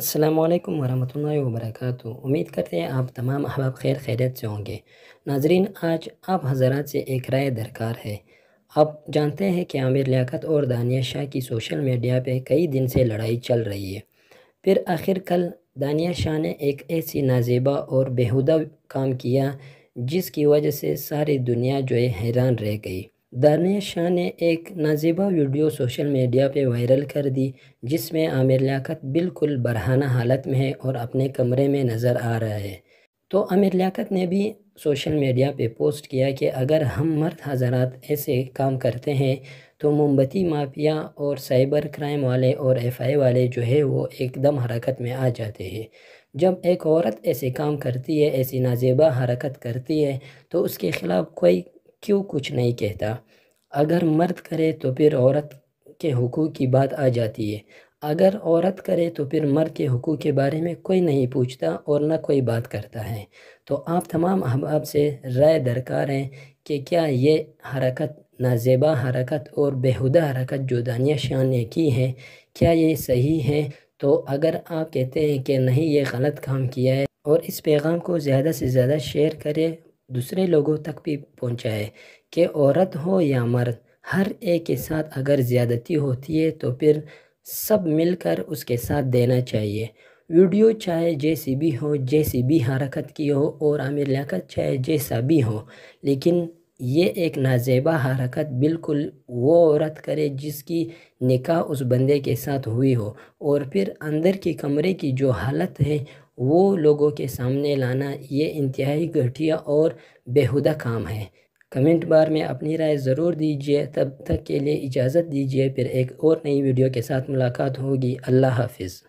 अल्लाम वरहमल वबरक उम्मीद करते हैं आप तमाम अहबाब खैर खैरियत से होंगे नाजरीन आज आप हजरात से एक राय दरकार है आप जानते हैं कि आमिर लियाकत और दानिया शाह की सोशल मीडिया पे कई दिन से लड़ाई चल रही है फिर आखिर कल दानिया शाह ने एक ऐसी नाजेबा और बेहुदा काम किया जिसकी वजह से सारी दुनिया जो है हैरान रह गई दानिश शाह ने एक नाजिबा वीडियो सोशल मीडिया पे वायरल कर दी जिसमें आमिर लियाकत बिल्कुल बरहाना हालत में है और अपने कमरे में नज़र आ रहा है तो आमिर लियाकत ने भी सोशल मीडिया पे पोस्ट किया कि अगर हम मर्द हजरात ऐसे काम करते हैं तो मोमबत्ती माफिया और साइबर क्राइम वाले और एफआई वाले जो है वो एकदम हरकत में आ जाते हैं जब एक औरत ऐसे काम करती है ऐसी नाजेबा हरकत करती है तो उसके ख़िलाफ़ कोई क्यों कुछ नहीं कहता अगर मर्द करे तो फिर औरत के हकूक़ की बात आ जाती है अगर औरत करे तो फिर मर्द के हकूक़ के बारे में कोई नहीं पूछता और ना कोई बात करता है तो आप तमाम अहबाब से राय दरकार हैं कि क्या ये हरकत नाजेबा हरकत और बेहुदा हरकत जो दानिया शाह ने की है क्या ये सही है तो अगर आप कहते हैं कि नहीं ये गलत काम किया है और इस पैगाम को ज़्यादा से ज़्यादा शेयर करें दूसरे लोगों तक भी पहुँचा है कि औरत हो या मर्द हर एक के साथ अगर ज़्यादती होती है तो फिर सब मिलकर उसके साथ देना चाहिए वीडियो चाहे जैसी भी हो जैसी भी हरकत की हो और आमिर लियाकत चाहे जैसा भी हो लेकिन ये एक नाजेबा हरकत बिल्कुल वो औरत करे जिसकी निकाह उस बंदे के साथ हुई हो और फिर अंदर के कमरे की जो हालत है वो लोगों के सामने लाना ये इंतहाई घटिया और बेहुदा काम है कमेंट बार में अपनी राय ज़रूर दीजिए तब तक के लिए इजाज़त दीजिए फिर एक और नई वीडियो के साथ मुलाकात होगी अल्लाह हाफिज़